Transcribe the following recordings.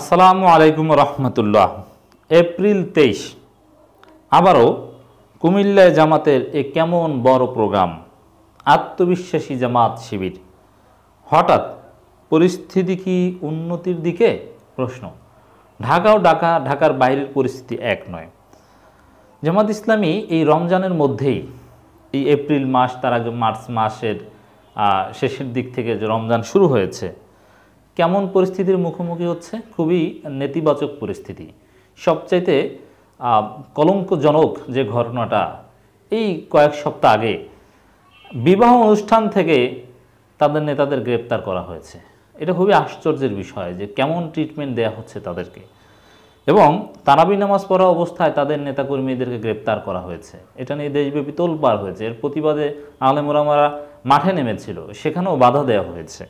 আসসালামু আলাইকুম রহমতুল্লাহ এপ্রিল তেইশ আবারও কুমিল্লায় জামাতের এ কেমন বড় প্রোগ্রাম আত্মবিশ্বাসী জামাত শিবির হঠাৎ পরিস্থিতি কি উন্নতির দিকে প্রশ্ন ঢাকা ও ঢাকা ঢাকার বাইরের পরিস্থিতি এক নয় জামাত ইসলামী এই রমজানের মধ্যেই এই এপ্রিল মাস তার আগে মার্চ মাসের শেষের দিক থেকে যে রমজান শুরু হয়েছে কেমন পরিস্থিতির মুখোমুখি হচ্ছে খুবই নেতিবাচক পরিস্থিতি সবচাইতে কলঙ্কজনক যে ঘটনাটা এই কয়েক সপ্তাহ আগে বিবাহ অনুষ্ঠান থেকে তাদের নেতাদের গ্রেপ্তার করা হয়েছে এটা খুবই আশ্চর্যের বিষয় যে কেমন ট্রিটমেন্ট দেয়া হচ্ছে তাদেরকে এবং তারাবি নামাজ পড়া অবস্থায় তাদের নেতাকর্মীদেরকে গ্রেপ্তার করা হয়েছে এটা নিয়ে দেশব্যাপী তোলপাড় হয়েছে এর প্রতিবাদে আলেমোরামারা মাঠে নেমেছিল সেখানেও বাধা দেওয়া হয়েছে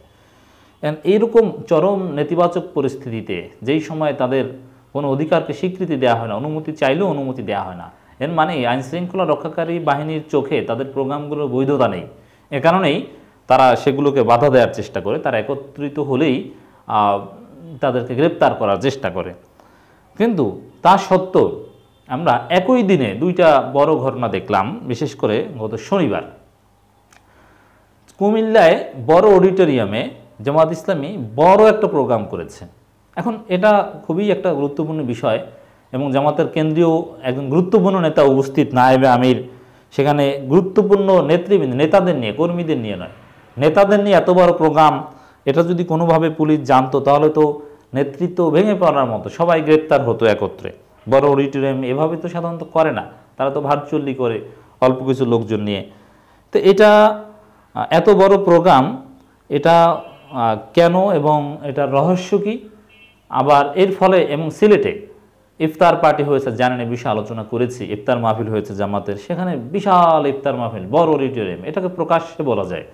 এইরকম চরম নেতিবাচক পরিস্থিতিতে যেই সময় তাদের কোনো অধিকারকে স্বীকৃতি দেওয়া হয় না অনুমতি চাইলেও অনুমতি দেওয়া হয় না এর মানে আইন শৃঙ্খলা রক্ষাকারী বাহিনীর চোখে তাদের প্রোগ্রামগুলোর বৈধতা নেই এ কারণেই তারা সেগুলোকে বাধা দেওয়ার চেষ্টা করে তারা একত্রিত হলেই তাদেরকে গ্রেপ্তার করার চেষ্টা করে কিন্তু তা সত্ত্বেও আমরা একই দিনে দুইটা বড় ঘটনা দেখলাম বিশেষ করে গত শনিবার কুমিল্লায় বড় অডিটোরিয়ামে জামাত ইসলামী বড় একটা প্রোগ্রাম করেছে এখন এটা খুবই একটা গুরুত্বপূর্ণ বিষয় এবং জামাতের কেন্দ্রীয় একজন গুরুত্বপূর্ণ নেতা উপস্থিত নায়েবে আমির সেখানে গুরুত্বপূর্ণ নেতৃবৃন্দ নেতাদের নিয়ে কর্মীদের নিয়ে নয় নেতাদের নিয়ে এত বড় প্রোগ্রাম এটা যদি কোনোভাবে পুলিশ জানতো তাহলে তো নেতৃত্ব ভেঙে পড়ার মতো সবাই গ্রেপ্তার হতো একত্রে বড় অডিটোরিয়াম এভাবে তো সাধারণত করে না তারা তো ভার্চুয়ালি করে অল্প কিছু লোকজন নিয়ে তো এটা এত বড় প্রোগ্রাম এটা কেন এবং এটার রহস্য কি আবার এর ফলে এবং সিলেটে ইফতার পার্টি হয়েছে জানেন বিষয়ে আলোচনা করেছি ইফতার মাহফিল হয়েছে জামাতের সেখানে বিশাল ইফতার মাহফিল বড় অডিটোরিয়াম এটাকে প্রকাশ্যে বলা যায়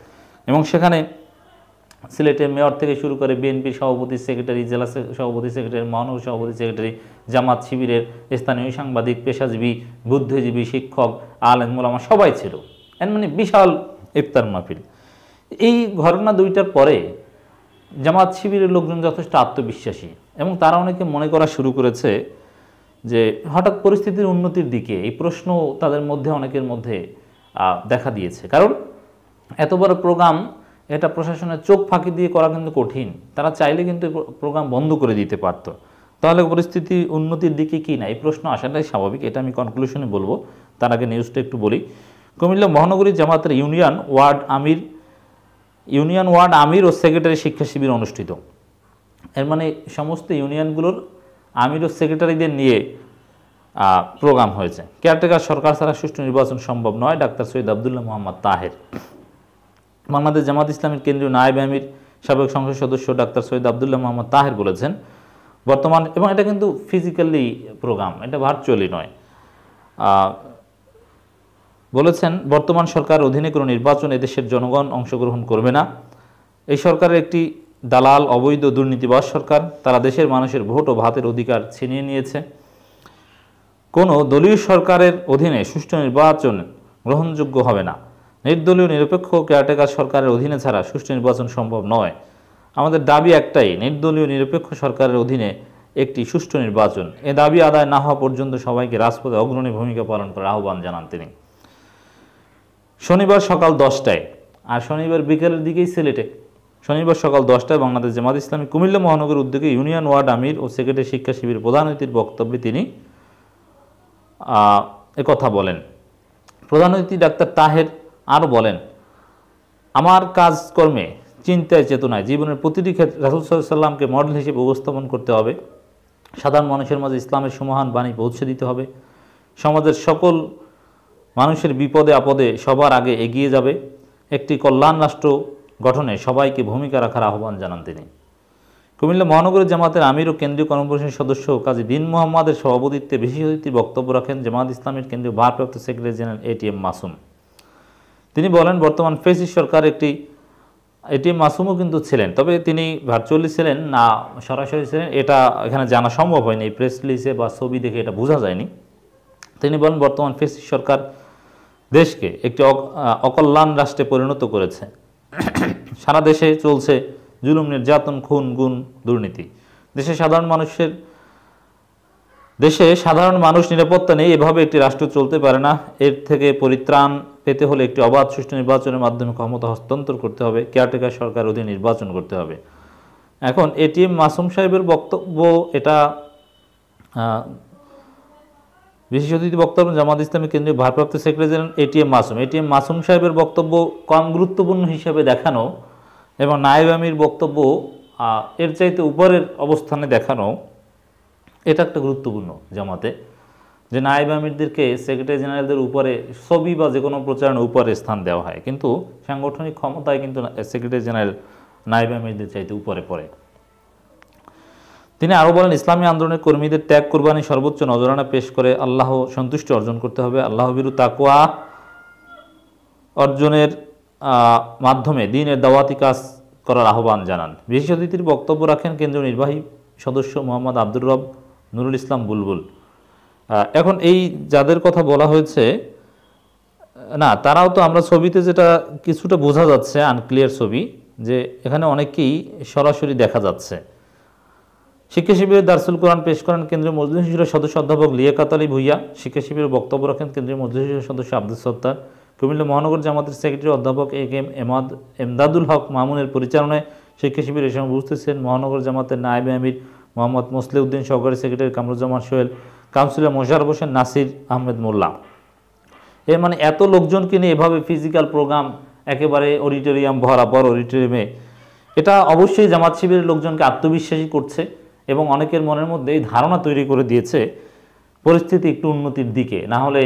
এবং সেখানে সিলেটে মেয়র থেকে শুরু করে বিএনপির সভাপতি সেক্রেটারি জেলা সভাপতি সেক্রেটারি মহানগর সভাপতি সেক্রেটারি জামাত শিবিরের স্থানীয় সাংবাদিক পেশাজীবী বুদ্ধিজীবী শিক্ষক আলেম মোলামা সবাই ছিল এর মানে বিশাল ইফতার মাহফিল এই ঘটনা দুইটার পরে জামাত শিবিরের লোকজন যথেষ্ট আত্মবিশ্বাসী এবং তারা অনেকে মনে করা শুরু করেছে যে হঠাৎ পরিস্থিতির উন্নতির দিকে এই প্রশ্ন তাদের মধ্যে অনেকের মধ্যে দেখা দিয়েছে কারণ এত বড় প্রোগ্রাম এটা প্রশাসনের চোখ ফাঁকি দিয়ে করা কিন্তু কঠিন তারা চাইলে কিন্তু প্রোগ্রাম বন্ধ করে দিতে পারত তাহলে পরিস্থিতি উন্নতির দিকে কি না এই প্রশ্ন আসাটাই স্বাভাবিক এটা আমি কনক্লুশনে বলবো তার আগে নিউজটা একটু বলি কুমিল্লা মহানগরী জামাতের ইউনিয়ন ওয়ার্ড আমির ইউনিয়ন ওয়ার্ড আমির ও সেক্রেটারি শিক্ষা শিবির অনুষ্ঠিত এর মানে সমস্ত ইউনিয়নগুলোর আমির ও সেক্রেটারিদের নিয়ে প্রোগ্রাম হয়েছে কেয়ারটেকার সরকার ছাড়া সুষ্ঠু নির্বাচন সম্ভব নয় ডাক্তার সৈয়দ আবদুল্লাহ মোহাম্মদ তাহের বাংলাদেশ জামাত ইসলামের কেন্দ্রীয় নায়েব আমির সাবেক সংসদ সদস্য ডাক্তার সৈয়দ আবদুল্লাহ মোহাম্মদ তাহের বলেছেন বর্তমান এবং এটা কিন্তু ফিজিক্যালি প্রোগ্রাম এটা ভার্চুয়ালি নয় বলেছেন বর্তমান সরকার অধীনে কোনো নির্বাচন এদেশের জনগণ অংশগ্রহণ করবে না এই সরকারের একটি দালাল অবৈধ দুর্নীতিবাস সরকার তারা দেশের মানুষের ভোট ও ভাতের অধিকার ছিনিয়ে নিয়েছে কোনো দলীয় সরকারের অধীনে সুষ্ঠু নির্বাচন গ্রহণযোগ্য হবে না নির্দলীয় নিরপেক্ষ কেয়ারটেকার সরকারের অধীনে ছাড়া সুষ্ঠু নির্বাচন সম্ভব নয় আমাদের দাবি একটাই নির্দলীয় নিরপেক্ষ সরকারের অধীনে একটি সুষ্ঠু নির্বাচন এ দাবি আদায় না হওয়া পর্যন্ত সবাইকে রাজপথে অগ্রণী ভূমিকা পালন করার আহ্বান জানান তিনি শনিবার সকাল দশটায় আর শনিবার বিকেলের দিকেই সিলেটে শনিবার সকাল দশটায় বাংলাদেশ জামাত ইসলামী কুমিল্লা মহানগর উদ্যোগে ইউনিয়ন ওয়ার্ড আমির ও সেক্রেটারি শিক্ষা শিবির প্রধান অতিথির বক্তব্যে তিনি কথা বলেন প্রধান অতিথি ডাক্তার তাহের আরও বলেন আমার কাজকর্মে চিন্তায় চেতনায় জীবনের প্রতিটি ক্ষেত্রে রাসুল সাল্লামকে মডেল হিসেবে উপস্থাপন করতে হবে সাধারণ মানুষের মাঝে ইসলামের সমহান বাণী পৌঁছে দিতে হবে সমাজের সকল মানুষের বিপদে আপদে সবার আগে এগিয়ে যাবে একটি কল্যাণ রাষ্ট্র গঠনে সবাইকে ভূমিকা রাখার আহ্বান জানান তিনি কুমিল্লা মহানগর জামাতের আমির ও কেন্দ্রীয় কর্মপরিষদের সদস্য কাজী দিন মোহাম্মদের সভাপতিত্বে বিশেষ অতিথি বক্তব্য রাখেন জামাত ইসলামের কেন্দ্রীয় ভারপ্রাপ্ত সেক্রেটারি জেনারেল এটিএম মাসুম তিনি বলেন বর্তমান ফেসি সরকার একটি এটিএম মাসুমও কিন্তু ছিলেন তবে তিনি ভার্চুয়ালি ছিলেন না সরাসরি ছিলেন এটা এখানে জানা সম্ভব হয়নি প্রেস রিলিজে বা ছবি দেখে এটা বোঝা যায়নি তিনি বলেন বর্তমান ফেসি সরকার দেশকে একটি অকল্যাণ রাষ্ট্রে পরিণত করেছে সারা দেশে চলছে জুলুম নির্যাতন খুন গুণ দুর্নীতি দেশে সাধারণ মানুষের দেশে সাধারণ মানুষ নিরাপত্তা নেই এভাবে একটি রাষ্ট্র চলতে পারে না এর থেকে পরিত্রাণ পেতে হলে একটি অবাধ সুষ্ঠু নির্বাচনের মাধ্যমে ক্ষমতা হস্তান্তর করতে হবে কেয়ারটেকার সরকার অধীনে নির্বাচন করতে হবে এখন এটিএম মাসুম সাহেবের বক্তব্য এটা বিশেষ অতিথি বক্তব্য জামাত ইসলামী কেন্দ্রীয় ভারপ্রাপ্ত secretary general ATM Masum ATM Masum সাহেবের বক্তব্য কম গুরুত্বপূর্ণ হিসাবে দেখানো এবং নায়েব আমির বক্তব্য এর চাইতে উপরের অবস্থানে দেখানো এটা একটা গুরুত্বপূর্ণ জামাতে যে নায়েব আমিরদেরকে সেক্রেটারি জেনারেলদের উপরে ছবি বা যে কোনো প্রচারণের উপরে স্থান দেওয়া হয় কিন্তু সাংগঠনিক ক্ষমতায় কিন্তু সেক্রেটারি জেনারেল নায়েব আমিরদের চাইতে উপরে পড়ে তিনি আরও বলেন ইসলামী আন্দোলনের কর্মীদের ত্যাগ কোরবানি সর্বোচ্চ নজরানা পেশ করে আল্লাহ সন্তুষ্টি অর্জন করতে হবে আল্লাহ বিরু তাকুয়া অর্জনের মাধ্যমে দিনের দাওয়াতি কাজ করার আহ্বান জানান বিশেষ অতিথির বক্তব্য রাখেন কেন্দ্রীয় নির্বাহী সদস্য মোহাম্মদ আব্দুর রব নুরুল ইসলাম বুলবুল এখন এই যাদের কথা বলা হয়েছে না তারাও তো আমরা ছবিতে যেটা কিছুটা বোঝা যাচ্ছে আনক্লিয়ার ছবি যে এখানে অনেকেই সরাসরি দেখা যাচ্ছে শিক্ষা শিবিরের দার্সুল কোরআন পেশ করেন কেন্দ্রীয় মজলিস শিশুর সদস্য অধ্যাপক লিয়াকাত আলী ভুইয়া শিক্ষা শিবিরের বক্তব্য রাখেন কেন্দ্রীয় মজলিস শিশুর সদস্য আব্দুল সত্তার কুমিল্লা মহানগর জামাতের সেক্রেটারি অধ্যাপক এ এম এমাদ এমদাদুল হক মামুনের পরিচালনায় শিক্ষা শিবির এ সময় বুঝতেছেন মহানগর জামাতের নায়েব আমির মোহাম্মদ উদ্দিন সহকারী সেক্রেটারি কামরুজ্জামান সোহেল কাউন্সিলর মোশারফ হোসেন নাসির আহমেদ মোল্লা এর মানে এত লোকজনকে নিয়ে এভাবে ফিজিক্যাল প্রোগ্রাম একেবারে অডিটোরিয়াম ভরা বড় অডিটোরিয়ামে এটা অবশ্যই জামাত শিবিরের লোকজনকে আত্মবিশ্বাসী করছে এবং অনেকের মনের মধ্যে এই ধারণা তৈরি করে দিয়েছে পরিস্থিতি একটু উন্নতির দিকে না হলে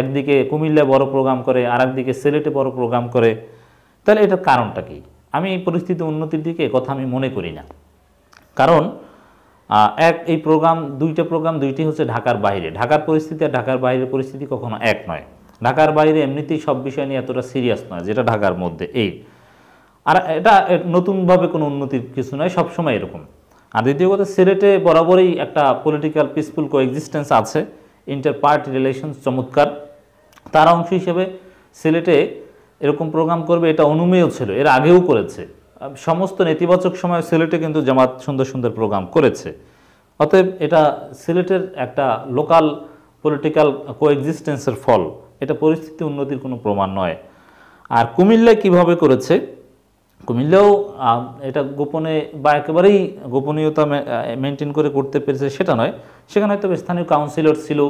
একদিকে কুমিল্লায় বড় প্রোগ্রাম করে আর একদিকে সিলেটে বড় প্রোগ্রাম করে তাহলে এটার কারণটা কি আমি এই পরিস্থিতি উন্নতির দিকে কথা আমি মনে করি না কারণ এক এই প্রোগ্রাম দুইটা প্রোগ্রাম দুইটি হচ্ছে ঢাকার বাইরে ঢাকার পরিস্থিতি আর ঢাকার বাইরের পরিস্থিতি কখনো এক নয় ঢাকার বাইরে এমনিতেই সব বিষয় নিয়ে এতটা সিরিয়াস নয় যেটা ঢাকার মধ্যে এই আর এটা নতুনভাবে কোনো উন্নতির কিছু নয় সবসময় এরকম আর দ্বিতীয় কথা সিলেটে বরাবরই একটা পলিটিক্যাল পিসফুল এক্সিস্টেন্স আছে ইন্টার পার্টি রিলেশন চমৎকার তার অংশ হিসেবে সিলেটে এরকম প্রোগ্রাম করবে এটা অনুমেয় ছিল এর আগেও করেছে সমস্ত নেতিবাচক সময় সিলেটে কিন্তু জামাত সুন্দর সুন্দর প্রোগ্রাম করেছে অতএব এটা সিলেটের একটা লোকাল পলিটিক্যাল এক্সিস্টেন্সের ফল এটা পরিস্থিতি উন্নতির কোনো প্রমাণ নয় আর কুমিল্লা কিভাবে করেছে কুমিল্লাও এটা গোপনে বা একেবারেই গোপনীয়তা মেনটেন করে করতে পেরেছে সেটা নয় সেখানে হয়তো স্থানীয় কাউন্সিলর ছিল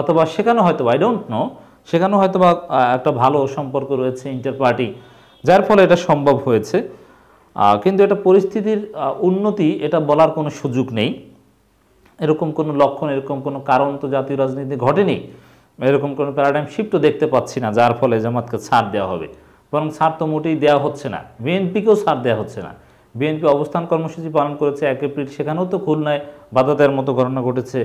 অথবা সেখানেও হয়তো আই ডোন্ট নো সেখানেও হয়তো বা একটা ভালো সম্পর্ক রয়েছে ইন্টার পার্টি যার ফলে এটা সম্ভব হয়েছে কিন্তু এটা পরিস্থিতির উন্নতি এটা বলার কোনো সুযোগ নেই এরকম কোনো লক্ষণ এরকম কোনো কারণ তো জাতীয় রাজনীতি ঘটেনি এরকম কোনো প্যারাডাইম শিফটও দেখতে পাচ্ছি না যার ফলে জামাতকে ছাড় দেওয়া হবে বরং সার তো মোটেই দেওয়া হচ্ছে না বিএনপিকেও সার দেওয়া হচ্ছে না বিএনপি অবস্থান কর্মসূচি পালন করেছে এক এপ্রিল সেখানেও তো খুলনায় বাধাতার মতো ঘটনা ঘটেছে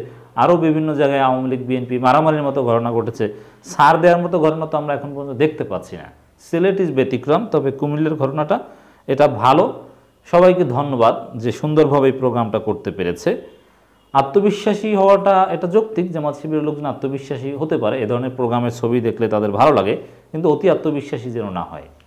আরও বিভিন্ন জায়গায় আওয়ামী লীগ বিএনপি মারামারির মতো ঘটনা ঘটেছে সার দেওয়ার মতো ঘটনা তো আমরা এখন পর্যন্ত দেখতে পাচ্ছি না সিলেট ইজ ব্যতিক্রম তবে কুমিল্লের ঘটনাটা এটা ভালো সবাইকে ধন্যবাদ যে সুন্দরভাবে এই প্রোগ্রামটা করতে পেরেছে আত্মবিশ্বাসী হওয়াটা এটা যৌক্তিক যে জামাত শিবিরের লোকজন আত্মবিশ্বাসী হতে পারে এ ধরনের প্রোগ্রামের ছবি দেখলে তাদের ভালো লাগে কিন্তু অতি আত্মবিশ্বাসী যেন না হয়